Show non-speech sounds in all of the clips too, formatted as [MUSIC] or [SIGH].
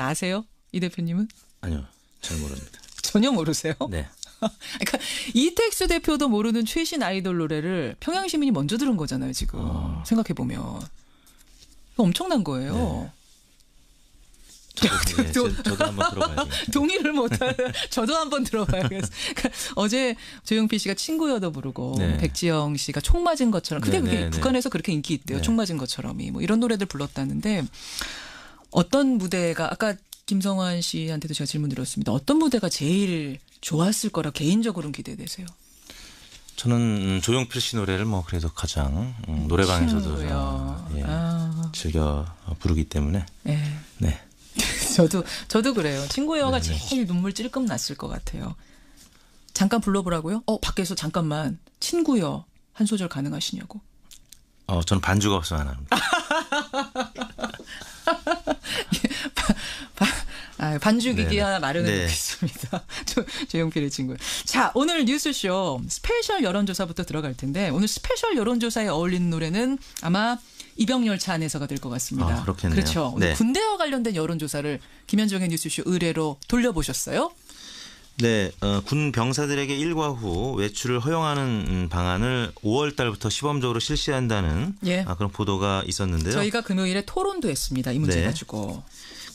아세요? 이 대표님은? 아니요. 잘 모릅니다. [LAUGHS] 전혀 모르세요? 네. [LAUGHS] 그러니까 이택수 대표도 모르는 최신 아이돌 노래를 평양 시민이 먼저 들은 거잖아요, 지금. 어. 아. 생각해 보면. 엄청난 거예요. 네. 저도, [LAUGHS] 네, 도, 저, 도 한번 들어봐야죠. 동의를 못하는 저도 한번 들어봐야겠어요. 그러니까 어제 조용필 씨가 친구여도 부르고 네. 백지영 씨가 총 맞은 것처럼 네, 그게 네, 그게 네. 북한에서 그렇게 인기 있대요. 네. 총 맞은 것처럼이 뭐 이런 노래들 불렀다는데 어떤 무대가 아까 김성환 씨한테도 제가 질문 드렸습니다. 어떤 무대가 제일 좋았을 거라 개인적으로는 기대되세요? 저는 조용필 씨 노래를 뭐 그래도 가장 음, 노래방에서도 예, 아. 즐겨 부르기 때문에 네. 네. [LAUGHS] 저도 저도 그래요. 친구여가 네, 네, 제일 눈물 찔끔 났을 것 같아요. 잠깐 불러보라고요? 어 밖에서 잠깐만 친구여 한 소절 가능하시냐고. 어 저는 반주가 없어 안 합니다. [LAUGHS] 아, 반죽이기 하나 마련해놓겠습니다. 네. [LAUGHS] 조용필의 친구. 자, 오늘 뉴스쇼 스페셜 여론조사부터 들어갈 텐데 오늘 스페셜 여론조사에 어울리는 노래는 아마 이병열차 안에서가 될 것 같습니다. 아, 그렇겠네요. 그렇죠. 네. 군대와 관련된 여론조사를 김현정의 뉴스쇼 의뢰로 돌려보셨어요? 네, 어, 군 병사들에게 일과 후 외출을 허용하는 음, 방안을 5월 달부터 시범적으로 실시한다는 예. 아, 그런 보도가 있었는데요. 저희가 금요일에 토론도 했습니다. 이 문제 네. 가지고.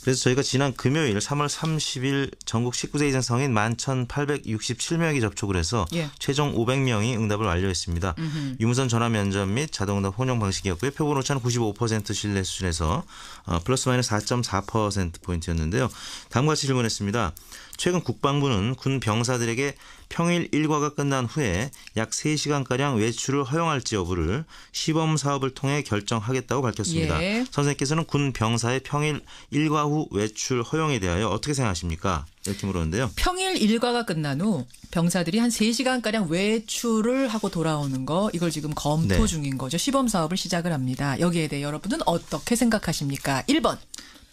그래서 저희가 지난 금요일 3월 30일 전국 19세 이상 성인 11,867명이 접촉을 해서 예. 최종 500명이 응답을 완료했습니다. 음흠. 유무선 전화 면접 및 자동응답 혼용 방식이었고요. 표본 오차는 95% 신뢰 수준에서 어, 플러스 마이너스 4.4% 포인트였는데요. 다음과 같이 질문했습니다. 최근 국방부는 군 병사들에게 평일 일과가 끝난 후에 약 3시간가량 외출을 허용할지 여부를 시범 사업을 통해 결정하겠다고 밝혔습니다. 예. 선생님께서는 군 병사의 평일 일과 후 외출 허용에 대하여 어떻게 생각하십니까? 이렇게 물었는데요. 평일 일과가 끝난 후 병사들이 한 3시간가량 외출을 하고 돌아오는 거 이걸 지금 검토 네. 중인 거죠. 시범 사업을 시작을 합니다. 여기에 대해 여러분은 어떻게 생각하십니까? 1번.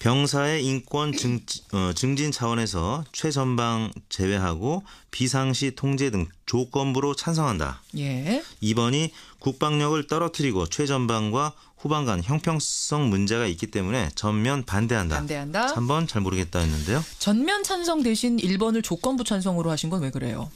병사의 인권 증, 어, 증진 차원에서 최전방 제외하고 비상시 통제 등 조건부로 찬성한다. 예. 2번이 국방력을 떨어뜨리고 최전방과 후방 간 형평성 문제가 있기 때문에 전면 반대한다. 반대한다. 3번 잘 모르겠다 했는데요. 전면 찬성 대신 1번을 조건부 찬성으로 하신 건 왜 그래요?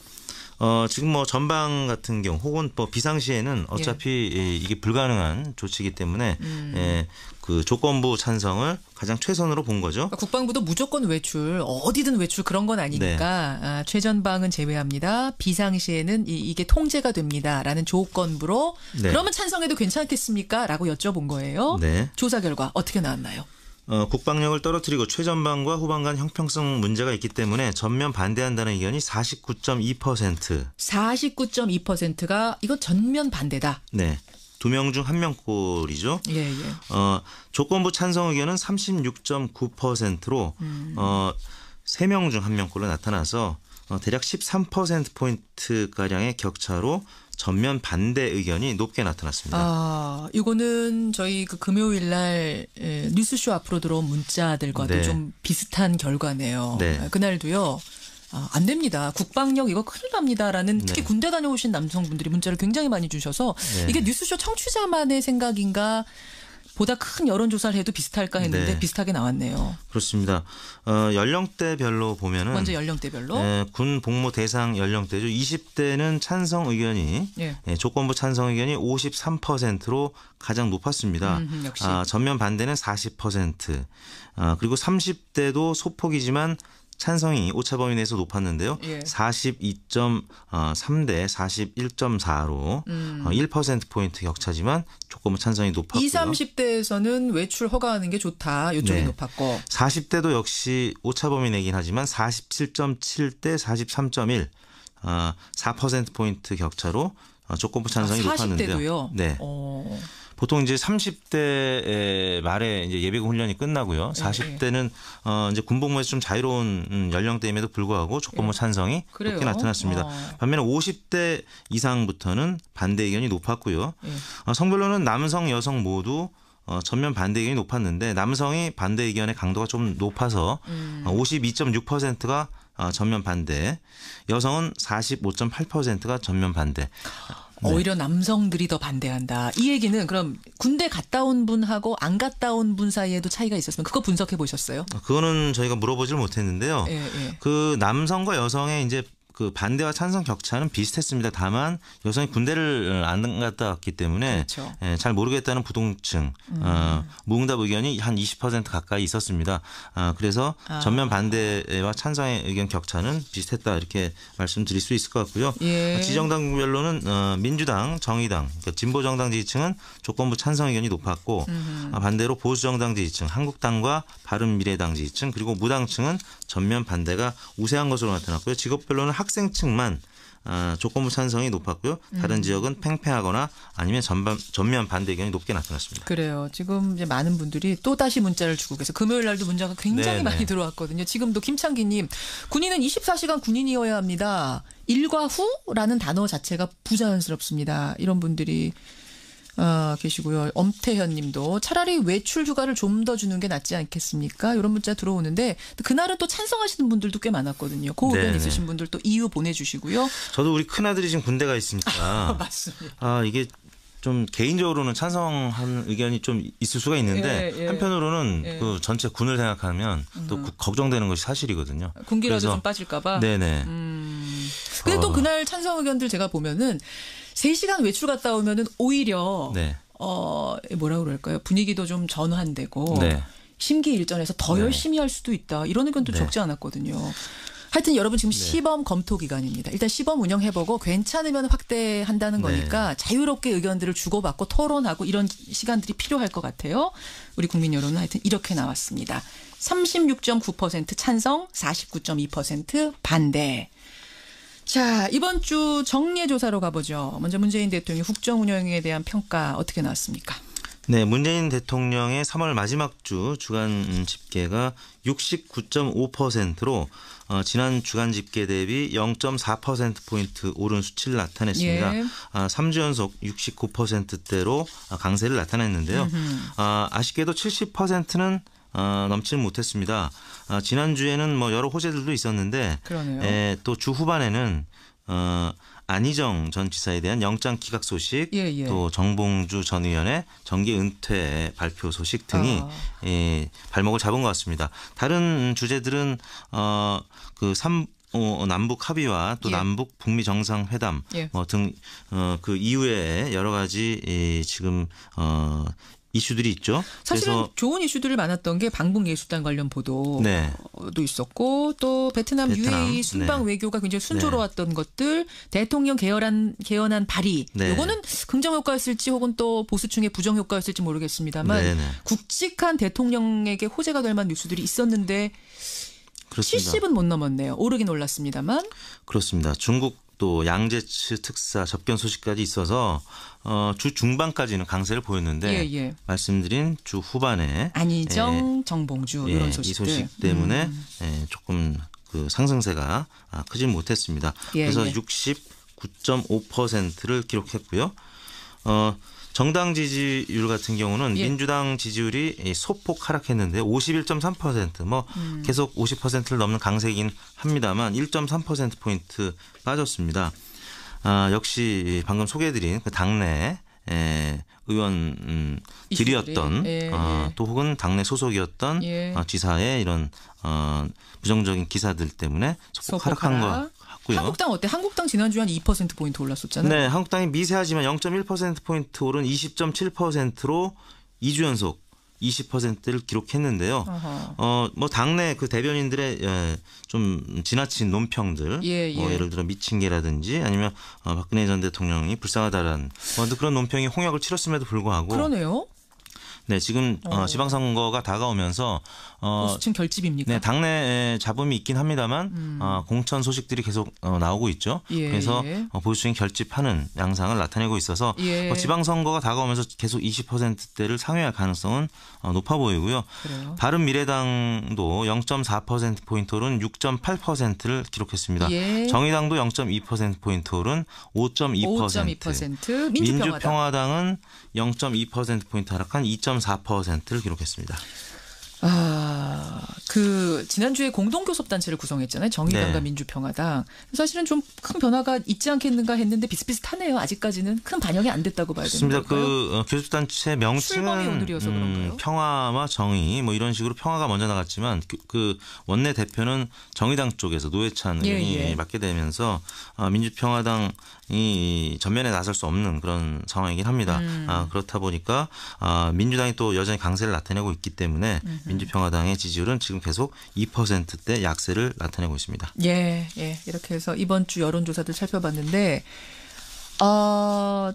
어, 지금 뭐 전방 같은 경우 혹은 뭐 비상시에는 예. 어차피 예. 이게 불가능한 조치이기 때문에 음. 예, 그 조건부 찬성을 가장 최선으로 본 거죠. 그러니까 국방부도 무조건 외출, 어디든 외출 그런 건 아니니까 네. 아, 최전방은 제외합니다. 비상시에는 이, 게 통제가 됩니다라는 조건부로 네. 그러면 찬성해도 괜찮겠습니까?라고 여쭤본 거예요. 네. 조사 결과 어떻게 나왔나요? 어, 국방력을 떨어뜨리고 최전방과 후방 간 형평성 문제가 있기 때문에 전면 반대한다는 의견이 49.2%. 49.2%가 이거 전면 반대다. 네. 두 명 중 한 명꼴이죠. 예, 예. 어, 조건부 찬성 의견은 36.9%로 음. 어, 세 명 중 한 명꼴로 나타나서 어, 대략 13%포인트가량의 격차로 전면 반대 의견이 높게 나타났습니다. 아, 이거는 저희 그 금요일 날 예, 뉴스쇼 앞으로 들어온 문자들과도 네. 좀 비슷한 결과네요. 네. 아, 그날도요. 아, 안 됩니다. 국방력 이거 큰일 납니다라는 특히 네. 군대 다녀오신 남성분들이 문자를 굉장히 많이 주셔서 네. 이게 뉴스쇼 청취자만의 생각인가 보다 큰 여론조사를 해도 비슷할까 했는데 네. 비슷하게 나왔네요. 그렇습니다. 어, 연령대별로 보면은 먼저 연령대별로 예, 군 복무 대상 연령대죠. 20대는 찬성 의견이 예. 예, 조건부 찬성 의견이 53%로 가장 높았습니다. 음, 음, 역시. 아, 전면 반대는 40%. 아, 그리고 30대도 소폭이지만 찬성이 오차범위 내에서 높았는데요. 예. 42.3대 어, 41.4로 음. 1%포인트 어, 격차지만 조금 뭐 찬성이 높았고요. 20, 30대에서는 외출 허가하는 게 좋다. 요쪽이 네. 높았고. 40대도 역시 오차범위 내긴 하지만 47.7대43.1 어, 4% 포인트 격차로 아, 조건부 찬성이 아, 높았는데요. 네. 오. 어. 보통 이제 30대 말에 이제 예비군 훈련이 끝나고요. 40대는 어 이제 군복무에서 좀 자유로운 음, 연령대임에도 불구하고 조건부 예. 찬성이 예. 높게 나타났습니다. 아. 반면에 50대 이상부터는 반대 의견이 높았고요. 예. 어, 성별로는 남성, 여성 모두 어, 전면 반대 의견이 높았는데 남성이 반대 의견의 강도가 좀 높아서 음. 52.6%가 어, 전면 반대. 여성은 45.8%가 전면 반대. 어, 네. 오히려 남성들이 더 반대한다. 이 얘기는 그럼 군대 갔다 온 분하고 안 갔다 온 분 사이에도 차이가 있었으면 그거 분석해 보셨어요? 그거는 저희가 물어보질 못했는데요. 예, 예. 그 남성과 여성의 이제 그 반대와 찬성 격차는 비슷했습니다. 다만 여성이 군대를 어, 안 갔다 왔기 때문에 그렇죠. 예, 잘 모르겠다는 부동층 음. 어, 무응답 의견이 한 20% 가까이 있었습니다. 아, 그래서 아. 전면 반대와 찬성의 의견 격차는 비슷했다 이렇게 말씀드릴 수 있을 것 같고요. 예. 어, 지정당별로는 어, 민주당, 정의당, 그러니까 진보 정당 지지층은 조건부 찬성 의견이 높았고 음. 반대로 보수 정당 지지층, 한국당과 바른미래당 지지층 그리고 무당층은 전면 반대가 우세한 것으로 나타났고요. 직업별로는 학 학생층만 아, 조건부 찬성이 높았고요. 다른 음. 지역은 팽팽하거나 아니면 전반, 전면 반대 의견이 높게 나타났습니다. 그래요. 지금 이제 많은 분들이 또 다시 문자를 주고 계세요. 금요일 날도 문자가 굉장히 네네. 네. 많이 들어왔거든요. 지금도 김창기님 군인은 24시간 군인이어야 합니다. 일과 후라는 단어 자체가 부자연스럽습니다. 이런 분들이 어, 계시고요. 엄태현 님도 차라리 외출 휴가를 좀 더 주는 게 낫지 않겠습니까? 이런 문자 들어오는데 그날은 또 찬성하시는 분들도 꽤 많았거든요. 고의견 네. 있으신 분들 도 이유 보내주시고요. 저도 우리 큰아들이 지금 군대 가 있으니까. [LAUGHS] 아, 맞습니다. 아, 이게 좀 개인적으로는 찬성한 의견이 좀 있을 수가 있는데 예, 예. 한편으로는 예. 그 전체 군을 생각하면 또 음. 그 걱정되는 것이 사실이거든요. 군기라도 좀 빠질까봐. 네네. 음. 근데 어. 또 그날 찬성 의견들 제가 보면은 3시간 외출 갔다 오면은 오히려 네. 어 뭐라 그럴까요? 분위기도 좀 전환되고 네. 심기일전에서 더 네. 열심히 할 수도 있다. 이런 의견도 네. 적지 않았거든요. 하여튼 여러분 지금 네. 시범 검토 기간입니다. 일단 시범 운영해보고 괜찮으면 확대한다는 네. 거니까 자유롭게 의견들을 주고받고 토론하고 이런 시간들이 필요할 것 같아요. 우리 국민 여론은 하여튼 이렇게 나왔습니다. 36.9% 찬성, 49.2% 반대. 자, 이번 주 정례 조사로 가보죠. 먼저 문재인 대통령 국정 운영에 대한 평가 어떻게 나왔습니까? 네, 문재인 대통령의 3월 마지막 주 주간 집계가 69.5%로 어, 지난 주간 집계 대비 0.4%포인트 오른 수치를 나타냈습니다. 예. 아, 3주 연속 69%대로 강세를 나타냈는데요. 아, 아쉽게도 70%는 어, 아, 넘치는 못했습니다. 아, 지난주에는 뭐 여러 호재들도 있었는데 예, 또주 후반에는 어, 안희정 전 지사에 대한 영장 기각 소식, 예, 예. 또 정봉주 전 의원의 정계 은퇴 발표 소식 등이 아. 예, 발목을 잡은 것 같습니다. 다른 주제들은 어그 삼. 어, 남북 합의와 또 예. 남북 북미 정상회담 예. 뭐 어, 등그 어, 이후에 여러 가지 이, 지금 어, 이슈들이 있죠. 사실은 좋은 이슈들이 많았던 게 방북예술단 관련 보도도 네. 있었고 또 베트남, 베트남 UAE 네. 순방 네. 외교가 굉장히 순조로웠던 네. 것들 대통령 개헌한 개헌한 발의 네. 요거는 긍정 효과였을지 혹은 또 보수층의 부정 효과였을지 모르겠습니다만 네, 네. 굵직한 대통령에게 호재가 될 만한 뉴스들이 있었는데 그렇습니다. 70은 못 넘었네요. 오르긴 올랐습니다만 그렇습니다. 중국 또 양재츠 특사 접견 소식까지 있어서 어, 주 중반까지는 강세를 보였는데 예, 예. 말씀드린 주 후반에 안희정, 예, 정봉주 이런 예, 소식이 소식 때문에 음. 예, 조금 그 상승세가 아, 크진 못했습니다. 예, 그래서 69.5%를 예. 기록했고요. 어, 정당 지지율 같은 경우는 예. 민주당 지지율이 소폭 하락했는데 51.3%뭐 음. 계속 50%를 넘는 강세긴 합니다만 1.3% 포인트 빠졌습니다. 아, 역시 방금 소개해드린 그 당내 에, 의원 음, 길이었던 예, 예. 어, 또 혹은 당내 소속이었던 예. 어, 지사의 이런 어, 부정적인 기사들 때문에 소폭 하락한 거 같고요. 한국당 어때? 한국당 지난주에 한2% 포인트 올랐었잖아요. 네, 한국당이 미세하지만 0.1% 포인트 오른 20.7%로 2주 연속 20%를 기록했는데요. 어, 뭐 당내 그 대변인들의 예, 좀 지나친 논평들, 예, 뭐 예. 뭐 예를 들어 미친 개라든지 아니면 어, 박근혜 전 대통령이 불쌍하다라는 뭐 그런 논평이 홍역을 치렀음에도 불구하고 그러네요. 네, 지금 어, 어, 지방선거가 다가오면서 어, 보수층 결집입니까? 네, 당내 잡음이 있긴 합니다만 음. 어, 공천 소식들이 계속 어, 나오고 있죠. 예. 그래서 어, 보수층이 결집하는 양상을 나타내고 있어서 어, 예. 어, 지방선거가 다가오면서 계속 20%대를 상회할 가능성은 어, 높아 보이고요. 그래요? 바른미래당도 0.4% 포인트 오른 6.8%를 기록했습니다. 예. 정의당도 0.2% 포인트 오른 5.2%, 5.2%. 민주평화당. 민주평화당은 0.2% 포인트 하락한 2. 1 4를 기록했습니다. 아, 그 지난주에 공동교섭단체를 구성했잖아요. 정의당과 네. 민주평화당. 사실은 좀 큰 변화가 있지 않겠는가 했는데 비슷비슷하네요. 아직까지는 큰 반영이 안 됐다고 봐야 되는 거요그 어, 교섭단체 명칭은 음, 평화와 정의 뭐 이런 식으로 평화가 먼저 나갔지만 그, 그 원내 대표는 정의당 쪽에서 노회찬 예, 의원이 예, 예. 맡게 되면서 어, 민주평화당이 전면에 나설 수 없는 그런 상황이긴 합니다. 음. 아, 그렇다 보니까 아, 민주당이 또 여전히 강세를 나타내고 있기 때문에 음흠. 민주평화당의 지지율은 지금 지금 계속 2%대 약세를 나타내고 있습니다. 예, 예. 이렇게 해서 이번 주 여론조사들 살펴봤는데, 어,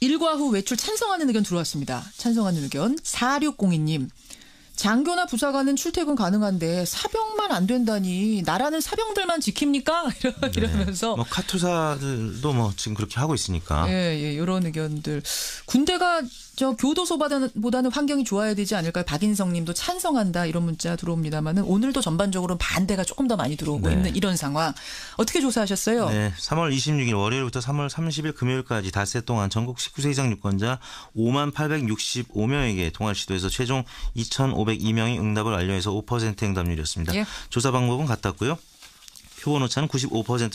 일과 후 외출 찬성하는 의견 들어왔습니다. 찬성하는 의견 4602님. 장교나 부사관은 출퇴근 가능한데 사병만 안 된다니 나라는 사병들만 지킵니까? [LAUGHS] 네. 이러면서 뭐 카투사들도 뭐 지금 그렇게 하고 있으니까. 예, 예, 이런 의견들 군대가 저 교도소보다는 환경이 좋아야 되지 않을까요? 박인성 님도 찬성한다 이런 문자 들어옵니다만은 오늘도 전반적으로 반대가 조금 더 많이 들어오고 네. 있는 이런 상황. 어떻게 조사하셨어요? 네. 3월 26일 월요일부터 3월 30일 금요일까지 닷새 동안 전국 19세 이상 유권자 5만 865명에게 통화 리시도해서 최종 2,502명이 응답을 완료해서 5% 응답률이었습니다. 예. 조사 방법은 같았고요. 표본 오차는 95%